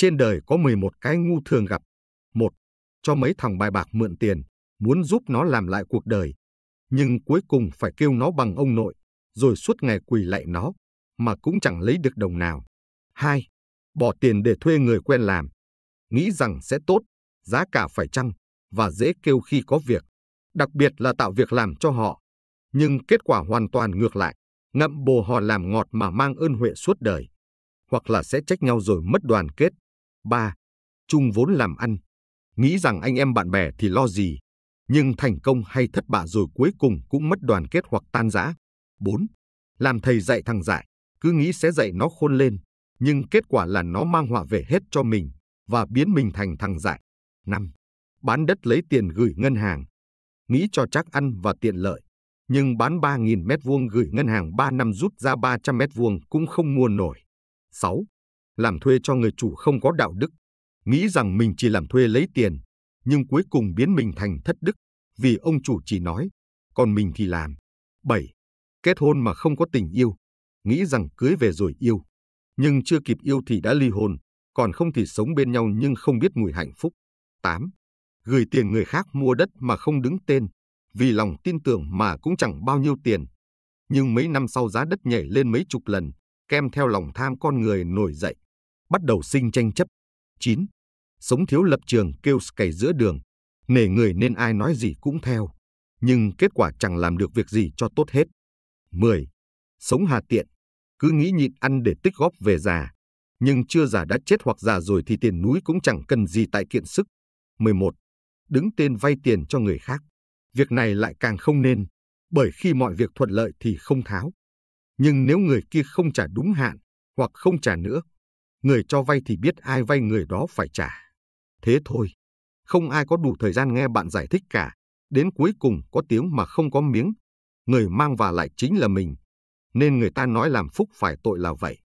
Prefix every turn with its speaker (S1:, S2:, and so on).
S1: Trên đời có 11 cái ngu thường gặp. Một, cho mấy thằng bài bạc mượn tiền, muốn giúp nó làm lại cuộc đời. Nhưng cuối cùng phải kêu nó bằng ông nội, rồi suốt ngày quỳ lạy nó, mà cũng chẳng lấy được đồng nào. Hai, bỏ tiền để thuê người quen làm. Nghĩ rằng sẽ tốt, giá cả phải chăng và dễ kêu khi có việc. Đặc biệt là tạo việc làm cho họ. Nhưng kết quả hoàn toàn ngược lại, ngậm bồ họ làm ngọt mà mang ơn huệ suốt đời. Hoặc là sẽ trách nhau rồi mất đoàn kết, 3. Chung vốn làm ăn. Nghĩ rằng anh em bạn bè thì lo gì, nhưng thành công hay thất bại rồi cuối cùng cũng mất đoàn kết hoặc tan rã. 4. Làm thầy dạy thằng dại, cứ nghĩ sẽ dạy nó khôn lên, nhưng kết quả là nó mang họa về hết cho mình và biến mình thành thằng dại. 5. Bán đất lấy tiền gửi ngân hàng. Nghĩ cho chắc ăn và tiện lợi, nhưng bán 3.000 mét vuông gửi ngân hàng 3 năm rút ra 300 mét vuông cũng không mua nổi. 6 làm thuê cho người chủ không có đạo đức, nghĩ rằng mình chỉ làm thuê lấy tiền, nhưng cuối cùng biến mình thành thất đức, vì ông chủ chỉ nói, còn mình thì làm. 7. Kết hôn mà không có tình yêu, nghĩ rằng cưới về rồi yêu, nhưng chưa kịp yêu thì đã ly hôn, còn không thì sống bên nhau nhưng không biết mùi hạnh phúc. 8. Gửi tiền người khác mua đất mà không đứng tên, vì lòng tin tưởng mà cũng chẳng bao nhiêu tiền. Nhưng mấy năm sau giá đất nhảy lên mấy chục lần, kèm theo lòng tham con người nổi dậy bắt đầu sinh tranh chấp. 9. Sống thiếu lập trường kêu cày giữa đường, nể người nên ai nói gì cũng theo, nhưng kết quả chẳng làm được việc gì cho tốt hết. 10. Sống hà tiện, cứ nghĩ nhịn ăn để tích góp về già, nhưng chưa già đã chết hoặc già rồi thì tiền núi cũng chẳng cần gì tại kiện sức. 11. Đứng tên vay tiền cho người khác. Việc này lại càng không nên, bởi khi mọi việc thuận lợi thì không tháo. Nhưng nếu người kia không trả đúng hạn hoặc không trả nữa người cho vay thì biết ai vay người đó phải trả. Thế thôi, không ai có đủ thời gian nghe bạn giải thích cả, đến cuối cùng có tiếng mà không có miếng, người mang và lại chính là mình. Nên người ta nói làm phúc phải tội là vậy.